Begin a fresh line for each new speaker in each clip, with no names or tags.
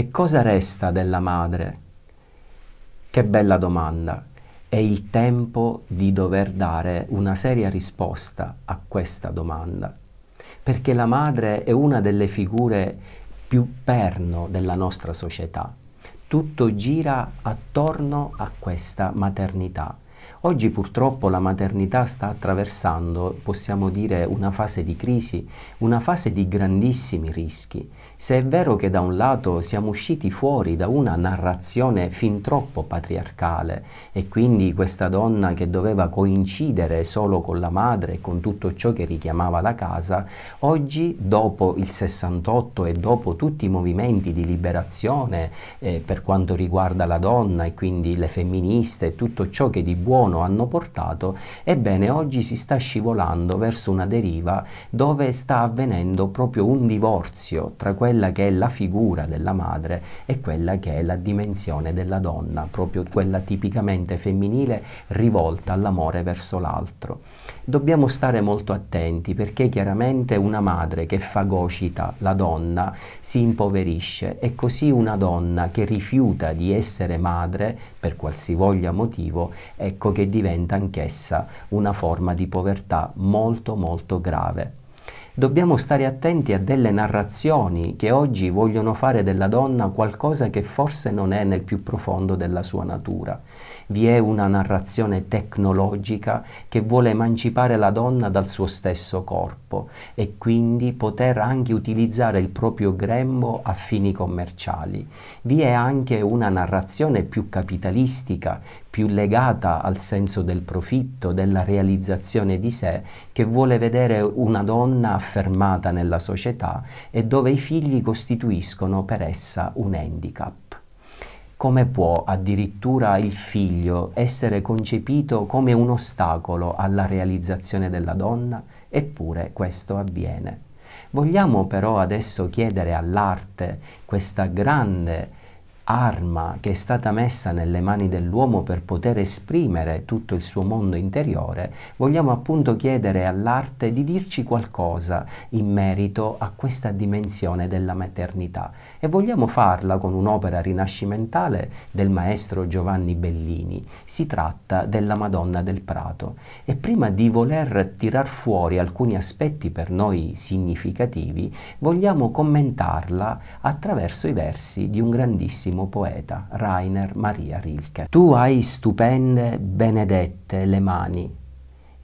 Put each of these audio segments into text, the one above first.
Che cosa resta della madre? Che bella domanda. È il tempo di dover dare una seria risposta a questa domanda, perché la madre è una delle figure più perno della nostra società. Tutto gira attorno a questa maternità Oggi purtroppo la maternità sta attraversando, possiamo dire, una fase di crisi, una fase di grandissimi rischi. Se è vero che da un lato siamo usciti fuori da una narrazione fin troppo patriarcale e quindi questa donna che doveva coincidere solo con la madre e con tutto ciò che richiamava la casa, oggi dopo il 68 e dopo tutti i movimenti di liberazione eh, per quanto riguarda la donna e quindi le femministe e tutto ciò che di buono sono, hanno portato, ebbene oggi si sta scivolando verso una deriva dove sta avvenendo proprio un divorzio tra quella che è la figura della madre e quella che è la dimensione della donna, proprio quella tipicamente femminile rivolta all'amore verso l'altro dobbiamo stare molto attenti perché chiaramente una madre che fagocita la donna si impoverisce e così una donna che rifiuta di essere madre per qualsivoglia motivo, ecco che diventa anch'essa una forma di povertà molto molto grave dobbiamo stare attenti a delle narrazioni che oggi vogliono fare della donna qualcosa che forse non è nel più profondo della sua natura vi è una narrazione tecnologica che vuole emancipare la donna dal suo stesso corpo e quindi poter anche utilizzare il proprio grembo a fini commerciali. Vi è anche una narrazione più capitalistica, più legata al senso del profitto, della realizzazione di sé, che vuole vedere una donna affermata nella società e dove i figli costituiscono per essa un handicap come può addirittura il figlio essere concepito come un ostacolo alla realizzazione della donna? Eppure questo avviene. Vogliamo però adesso chiedere all'arte questa grande arma che è stata messa nelle mani dell'uomo per poter esprimere tutto il suo mondo interiore, vogliamo appunto chiedere all'arte di dirci qualcosa in merito a questa dimensione della maternità e vogliamo farla con un'opera rinascimentale del maestro Giovanni Bellini. Si tratta della Madonna del Prato e prima di voler tirar fuori alcuni aspetti per noi significativi, vogliamo commentarla attraverso i versi di un grandissimo supremo poeta Rainer Maria Rilke. Tu hai stupende, benedette le mani,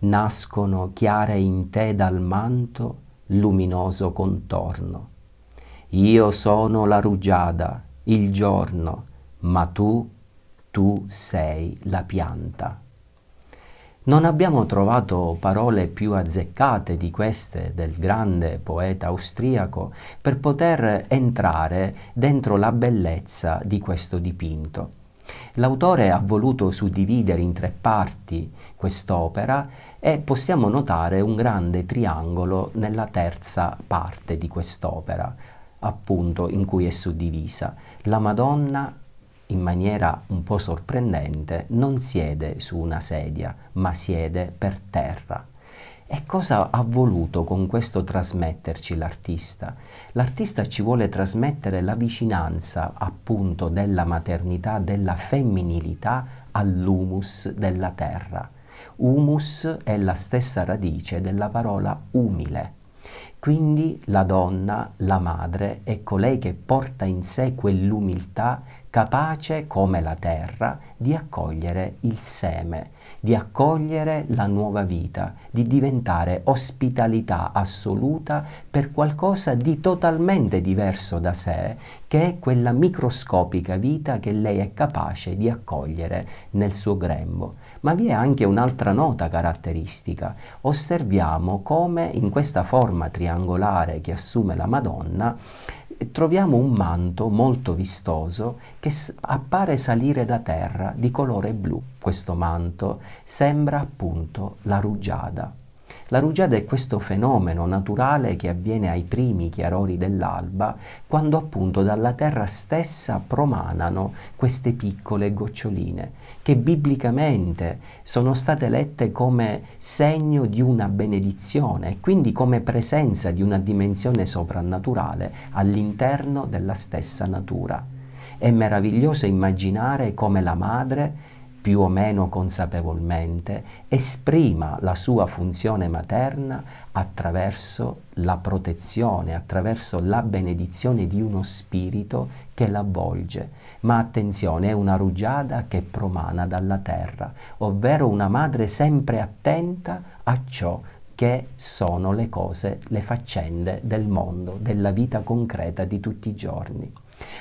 nascono chiare in te dal manto luminoso contorno. Io sono la rugiada, il giorno, ma tu, tu sei la pianta. Non abbiamo trovato parole più azzeccate di queste del grande poeta austriaco per poter entrare dentro la bellezza di questo dipinto. L'autore ha voluto suddividere in tre parti quest'opera e possiamo notare un grande triangolo nella terza parte di quest'opera, appunto in cui è suddivisa, la Madonna in maniera un po' sorprendente, non siede su una sedia, ma siede per terra. E cosa ha voluto con questo trasmetterci l'artista? L'artista ci vuole trasmettere la vicinanza appunto della maternità, della femminilità all'humus della terra. Humus è la stessa radice della parola umile, quindi la donna, la madre, è colei che porta in sé quell'umiltà capace, come la terra, di accogliere il seme, di accogliere la nuova vita, di diventare ospitalità assoluta per qualcosa di totalmente diverso da sé, che è quella microscopica vita che lei è capace di accogliere nel suo grembo. Ma vi è anche un'altra nota caratteristica. Osserviamo come in questa forma triangolare che assume la Madonna troviamo un manto molto vistoso che appare salire da terra di colore blu. Questo manto sembra appunto la rugiada. La rugiada è questo fenomeno naturale che avviene ai primi chiarori dell'alba, quando appunto dalla terra stessa promanano queste piccole goccioline, che biblicamente sono state lette come segno di una benedizione e quindi come presenza di una dimensione soprannaturale all'interno della stessa natura. È meraviglioso immaginare come la madre più o meno consapevolmente, esprima la sua funzione materna attraverso la protezione, attraverso la benedizione di uno spirito che l'avvolge. Ma attenzione, è una rugiada che promana dalla terra, ovvero una madre sempre attenta a ciò che sono le cose, le faccende del mondo, della vita concreta di tutti i giorni.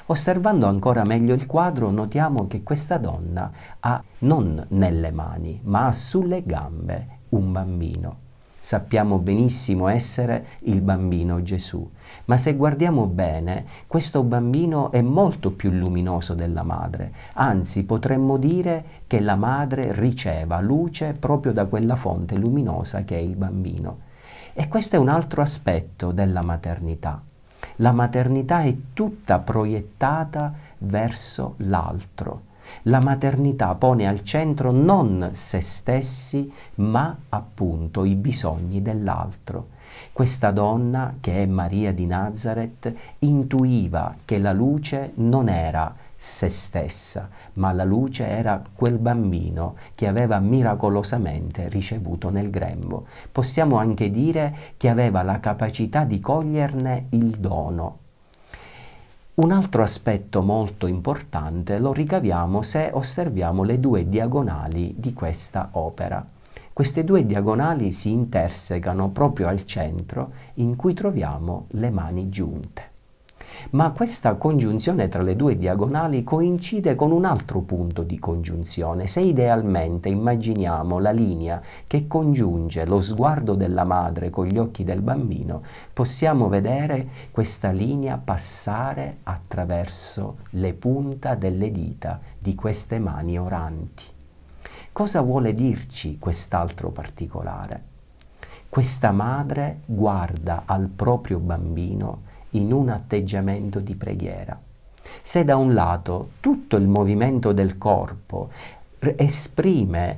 Osservando ancora meglio il quadro notiamo che questa donna ha non nelle mani ma sulle gambe un bambino. Sappiamo benissimo essere il bambino Gesù, ma se guardiamo bene, questo bambino è molto più luminoso della madre, anzi potremmo dire che la madre riceva luce proprio da quella fonte luminosa che è il bambino. E questo è un altro aspetto della maternità. La maternità è tutta proiettata verso l'altro. La maternità pone al centro non se stessi, ma appunto i bisogni dell'altro. Questa donna, che è Maria di Nazareth, intuiva che la luce non era se stessa, ma la luce era quel bambino che aveva miracolosamente ricevuto nel grembo. Possiamo anche dire che aveva la capacità di coglierne il dono. Un altro aspetto molto importante lo ricaviamo se osserviamo le due diagonali di questa opera. Queste due diagonali si intersecano proprio al centro in cui troviamo le mani giunte ma questa congiunzione tra le due diagonali coincide con un altro punto di congiunzione. Se idealmente immaginiamo la linea che congiunge lo sguardo della madre con gli occhi del bambino, possiamo vedere questa linea passare attraverso le punta delle dita di queste mani oranti. Cosa vuole dirci quest'altro particolare? Questa madre guarda al proprio bambino in un atteggiamento di preghiera. Se da un lato tutto il movimento del corpo esprime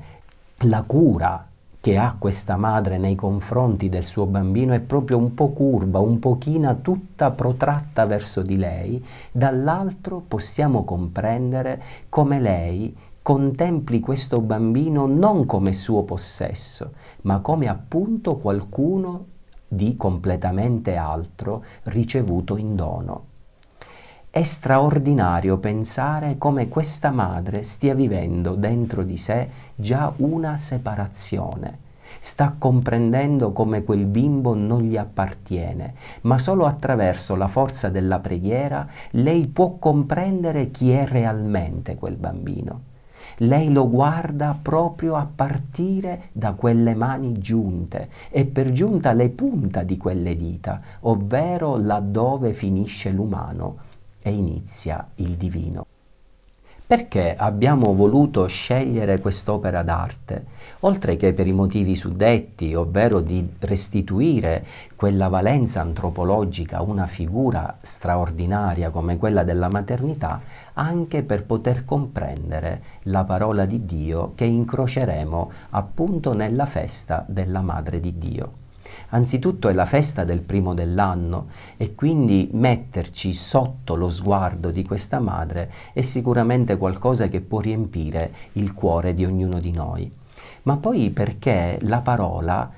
la cura che ha questa madre nei confronti del suo bambino è proprio un po' curva, un pochina tutta protratta verso di lei, dall'altro possiamo comprendere come lei contempli questo bambino non come suo possesso, ma come appunto qualcuno di completamente altro ricevuto in dono. È straordinario pensare come questa madre stia vivendo dentro di sé già una separazione. Sta comprendendo come quel bimbo non gli appartiene, ma solo attraverso la forza della preghiera lei può comprendere chi è realmente quel bambino lei lo guarda proprio a partire da quelle mani giunte e per giunta le punta di quelle dita, ovvero laddove finisce l'umano e inizia il divino. Perché abbiamo voluto scegliere quest'opera d'arte? Oltre che per i motivi suddetti, ovvero di restituire quella valenza antropologica a una figura straordinaria come quella della maternità, anche per poter comprendere la parola di Dio che incroceremo appunto nella festa della Madre di Dio. Anzitutto è la festa del primo dell'anno e quindi metterci sotto lo sguardo di questa madre è sicuramente qualcosa che può riempire il cuore di ognuno di noi. Ma poi perché la parola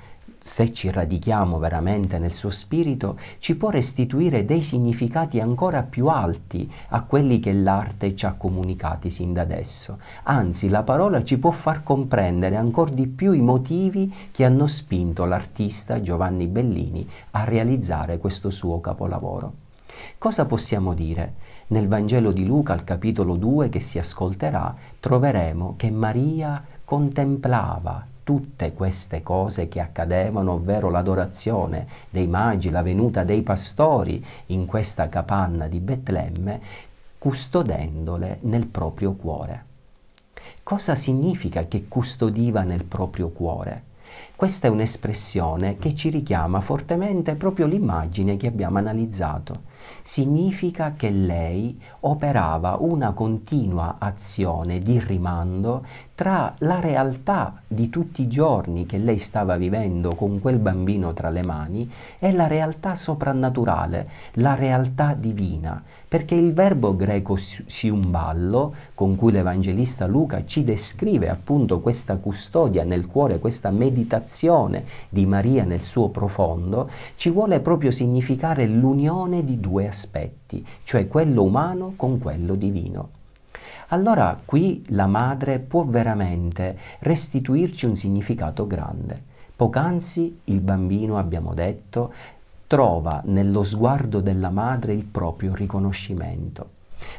se ci radichiamo veramente nel suo spirito, ci può restituire dei significati ancora più alti a quelli che l'arte ci ha comunicati sin da adesso. Anzi, la parola ci può far comprendere ancora di più i motivi che hanno spinto l'artista Giovanni Bellini a realizzare questo suo capolavoro. Cosa possiamo dire? Nel Vangelo di Luca, al capitolo 2 che si ascolterà, troveremo che Maria contemplava tutte queste cose che accadevano, ovvero l'adorazione dei magi, la venuta dei pastori in questa capanna di Betlemme, custodendole nel proprio cuore. Cosa significa che custodiva nel proprio cuore? Questa è un'espressione che ci richiama fortemente proprio l'immagine che abbiamo analizzato. Significa che lei operava una continua azione di rimando tra la realtà di tutti i giorni che lei stava vivendo con quel bambino tra le mani e la realtà soprannaturale, la realtà divina, perché il verbo greco siumballo, con cui l'Evangelista Luca ci descrive appunto questa custodia nel cuore, questa meditazione di Maria nel suo profondo, ci vuole proprio significare l'unione di due aspetti, cioè quello umano con quello divino allora qui la madre può veramente restituirci un significato grande. Poc'anzi il bambino, abbiamo detto, trova nello sguardo della madre il proprio riconoscimento.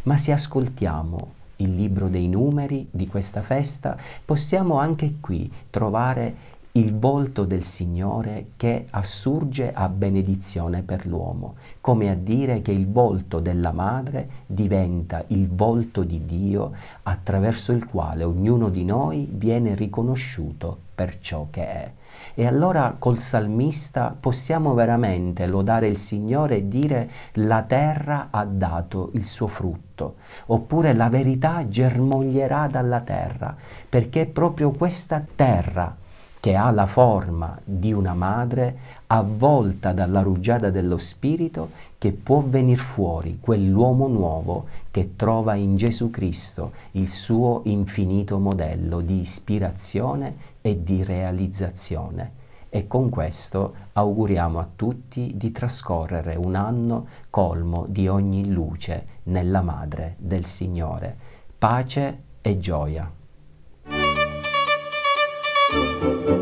Ma se ascoltiamo il libro dei numeri di questa festa, possiamo anche qui trovare il volto del Signore che assurge a benedizione per l'uomo, come a dire che il volto della madre diventa il volto di Dio attraverso il quale ognuno di noi viene riconosciuto per ciò che è. E allora col salmista possiamo veramente lodare il Signore e dire la terra ha dato il suo frutto oppure la verità germoglierà dalla terra, perché è proprio questa terra che ha la forma di una madre avvolta dalla rugiada dello spirito che può venir fuori quell'uomo nuovo che trova in Gesù Cristo il suo infinito modello di ispirazione e di realizzazione. E con questo auguriamo a tutti di trascorrere un anno colmo di ogni luce nella Madre del Signore. Pace e gioia. Thank you.